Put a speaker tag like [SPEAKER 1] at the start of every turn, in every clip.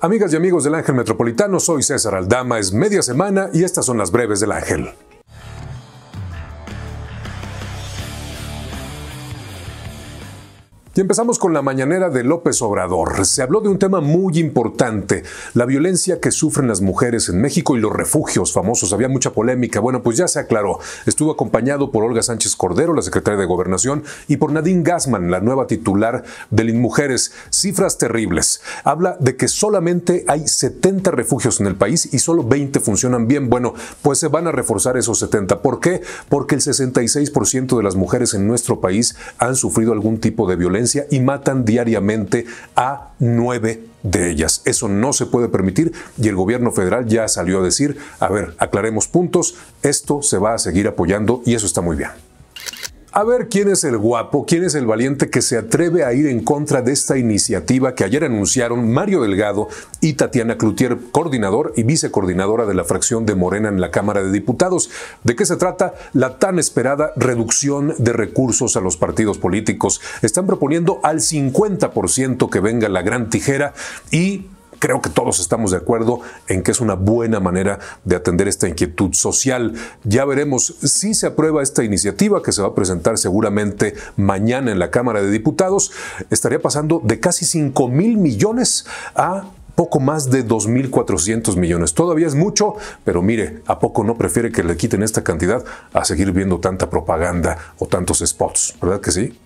[SPEAKER 1] Amigas y amigos del Ángel Metropolitano, soy César Aldama, es media semana y estas son las breves del Ángel. Y empezamos con la mañanera de López Obrador. Se habló de un tema muy importante, la violencia que sufren las mujeres en México y los refugios famosos. Había mucha polémica. Bueno, pues ya se aclaró. Estuvo acompañado por Olga Sánchez Cordero, la secretaria de Gobernación, y por Nadine Gassman, la nueva titular del INMUJERES. Cifras terribles. Habla de que solamente hay 70 refugios en el país y solo 20 funcionan bien. Bueno, pues se van a reforzar esos 70. ¿Por qué? Porque el 66% de las mujeres en nuestro país han sufrido algún tipo de violencia y matan diariamente a nueve de ellas. Eso no se puede permitir y el gobierno federal ya salió a decir, a ver, aclaremos puntos, esto se va a seguir apoyando y eso está muy bien. A ver quién es el guapo, quién es el valiente que se atreve a ir en contra de esta iniciativa que ayer anunciaron Mario Delgado y Tatiana Cloutier, coordinador y vicecoordinadora de la fracción de Morena en la Cámara de Diputados. ¿De qué se trata? La tan esperada reducción de recursos a los partidos políticos. Están proponiendo al 50% que venga la gran tijera y Creo que todos estamos de acuerdo en que es una buena manera de atender esta inquietud social. Ya veremos si se aprueba esta iniciativa que se va a presentar seguramente mañana en la Cámara de Diputados. Estaría pasando de casi 5 mil millones a poco más de 2.400 millones. Todavía es mucho, pero mire, ¿a poco no prefiere que le quiten esta cantidad a seguir viendo tanta propaganda o tantos spots? ¿Verdad que sí?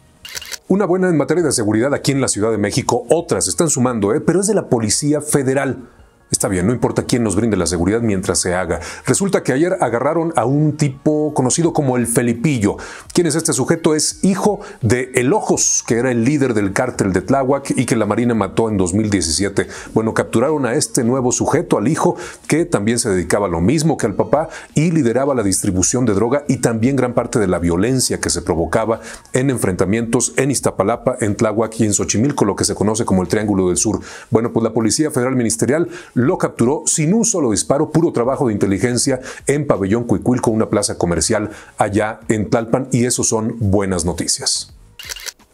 [SPEAKER 1] Una buena en materia de seguridad aquí en la Ciudad de México, otras están sumando, ¿eh? pero es de la Policía Federal. Está bien, no importa quién nos brinde la seguridad mientras se haga. Resulta que ayer agarraron a un tipo conocido como el Felipillo. ¿Quién es este sujeto? Es hijo de Elojos, que era el líder del cártel de Tláhuac y que la Marina mató en 2017. Bueno, capturaron a este nuevo sujeto, al hijo, que también se dedicaba a lo mismo que al papá y lideraba la distribución de droga y también gran parte de la violencia que se provocaba en enfrentamientos en Iztapalapa, en Tláhuac y en Xochimilco, lo que se conoce como el Triángulo del Sur. Bueno, pues la Policía Federal Ministerial lo capturó sin un solo disparo, puro trabajo de inteligencia en Pabellón Cuicuilco, una plaza comercial allá en Tlalpan, y eso son buenas noticias.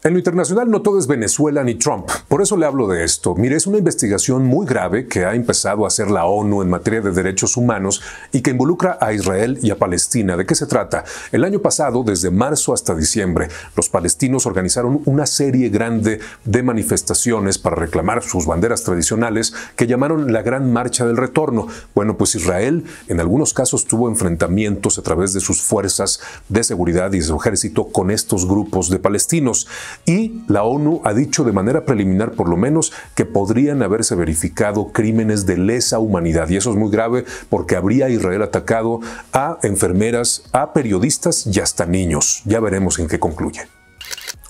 [SPEAKER 1] En lo internacional no todo es Venezuela ni Trump. Por eso le hablo de esto. Mire, es una investigación muy grave que ha empezado a hacer la ONU en materia de derechos humanos y que involucra a Israel y a Palestina. ¿De qué se trata? El año pasado, desde marzo hasta diciembre, los palestinos organizaron una serie grande de manifestaciones para reclamar sus banderas tradicionales que llamaron la Gran Marcha del Retorno. Bueno, pues Israel en algunos casos tuvo enfrentamientos a través de sus fuerzas de seguridad y su ejército con estos grupos de palestinos. Y la ONU ha dicho de manera preliminar por lo menos que podrían haberse verificado crímenes de lesa humanidad. Y eso es muy grave porque habría Israel atacado a enfermeras, a periodistas y hasta niños. Ya veremos en qué concluye.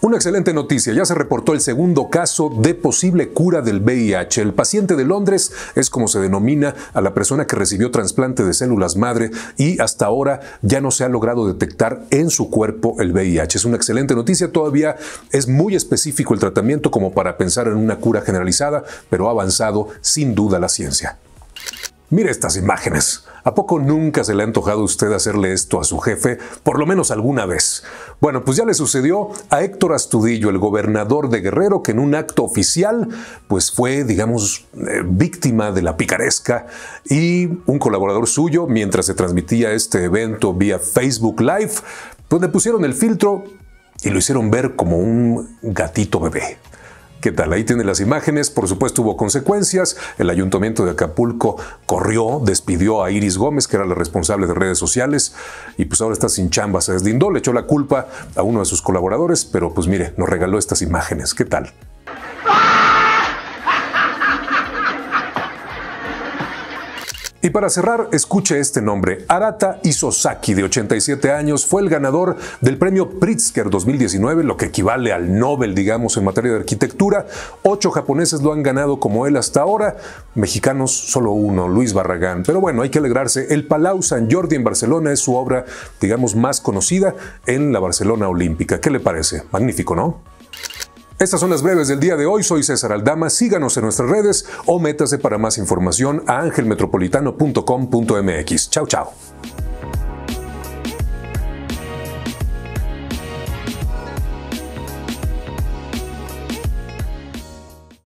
[SPEAKER 1] Una excelente noticia, ya se reportó el segundo caso de posible cura del VIH. El paciente de Londres es como se denomina a la persona que recibió trasplante de células madre y hasta ahora ya no se ha logrado detectar en su cuerpo el VIH. Es una excelente noticia, todavía es muy específico el tratamiento como para pensar en una cura generalizada, pero ha avanzado sin duda la ciencia. Mire estas imágenes. ¿A poco nunca se le ha antojado a usted hacerle esto a su jefe, por lo menos alguna vez? Bueno, pues ya le sucedió a Héctor Astudillo, el gobernador de Guerrero, que en un acto oficial, pues fue, digamos, eh, víctima de la picaresca y un colaborador suyo, mientras se transmitía este evento vía Facebook Live, pues le pusieron el filtro y lo hicieron ver como un gatito bebé. ¿Qué tal? Ahí tiene las imágenes. Por supuesto hubo consecuencias. El ayuntamiento de Acapulco corrió, despidió a Iris Gómez, que era la responsable de redes sociales, y pues ahora está sin chambas. Se deslindó, le echó la culpa a uno de sus colaboradores, pero pues mire, nos regaló estas imágenes. ¿Qué tal? Y para cerrar, escuche este nombre. Arata Isosaki, de 87 años, fue el ganador del premio Pritzker 2019, lo que equivale al Nobel, digamos, en materia de arquitectura. Ocho japoneses lo han ganado como él hasta ahora, mexicanos solo uno, Luis Barragán. Pero bueno, hay que alegrarse. El Palau San Jordi en Barcelona es su obra, digamos, más conocida en la Barcelona Olímpica. ¿Qué le parece? Magnífico, ¿no? Estas son las breves del día de hoy. Soy César Aldama. Síganos en nuestras redes o métase para más información a angelmetropolitano.com.mx. Chao, chao.